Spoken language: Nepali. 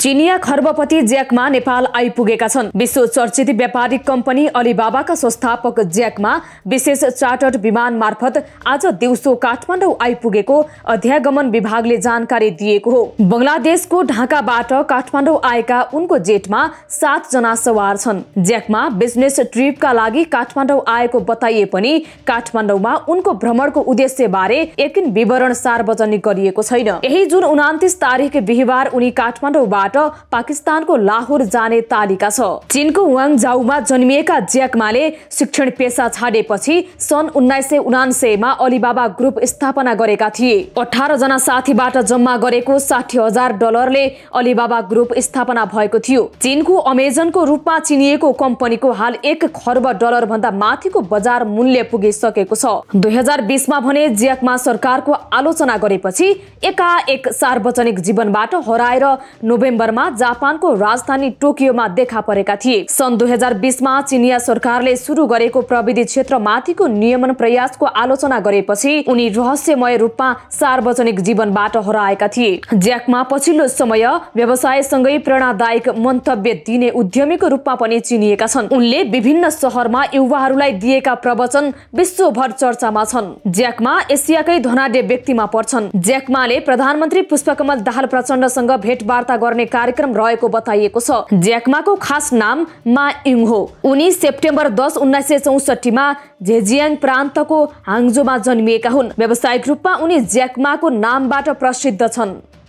चिनिया खर्बपति ज्याकमा नेपाल आइपुगेका छन् विश्व चर्चित व्यापारिक कम्पनी अलिबाबाका संस्थापक ज्याकमा विशेष चार्टर्ड विमान मार्फत आज दिउँसो काठमाडौँ आइपुगेको अध्यागमन विभागले जानकारी दिएको हो बङ्गलादेशको ढाकाबाट काठमाडौँ आएका उनको जेटमा सातजना सवार छन् ज्याकमा बिजनेस ट्रिपका लागि काठमाडौँ आएको बताइए पनि काठमाडौँमा उनको भ्रमणको उद्देश्य बारे एकिन विवरण सार्वजनिक गरिएको छैन यही जुन उनातिस तारिक बिहिबार उनी काठमाडौँबाट चीनबाट पाकिस्तानको लाहोर जाने तालिका छ चीनको वाङजाउमा जन्मिएका ज्याकमाले शिक्षण पेसा छाडेपछि सन् उन्नाइस सय उनान्सयमा अलिबाबा ग्रुप स्थापना गरेका थिए जना साथीबाट जम्मा गरेको साठी हजार डलरले अलिबाबा ग्रुप स्थापना भएको थियो चीनको अमेजनको रूपमा चिनिएको कम्पनीको हाल एक खर्ब डलर भन्दा माथिको बजार मूल्य पुगिसकेको छ दुई हजार बिसमा भने ज्याकमा सरकारको आलोचना गरेपछि एकाएक सार्वजनिक जीवनबाट हराएर नोभेम्बर सेप्टेम्बरमा जापानको राजधानी टोकियोमा देखा परेका थिए सन् दुई हजार बिसमा चिनिया सरकारले सुरु गरेको प्रविधि क्षेत्रमाथिको नियमन प्रयासको आलोचना गरेपछि उनी रहस्यमय रूपमा सार्वजनिक जीवनबाट हराएका थिए ज्याकमा पछिल्लो समय व्यवसायसँगै प्रेरणादायक मन्तव्य दिने उद्यमीको रूपमा पनि चिनिएका छन् उनले विभिन्न सहरमा युवाहरूलाई दिएका प्रवचन विश्वभर चर्चामा छन् ज्याकमा एसियाकै धनाढ्य व्यक्तिमा पर्छन् ज्याकमाले प्रधानमन्त्री पुष्पकमल दाहाल प्रचण्डसँग भेटवार्ता गर्ने कार्यक्रम रहेको बताइएको छ ज्याकमाको खास नाम मा इङ हो उनी सेप्टेम्बर दस उन्नाइस सय चौसठीमा झेजियाङ प्रान्तको हाङजोमा जन्मिएका हुन् व्यावसायिक रूपमा उनी ज्याकमाको नामबाट प्रसिद्ध छन्